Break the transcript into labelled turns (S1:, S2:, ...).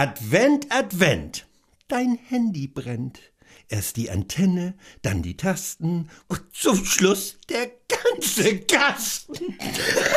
S1: Advent, Advent. Dein Handy brennt. Erst die Antenne, dann die Tasten und
S2: zum Schluss der ganze Kasten.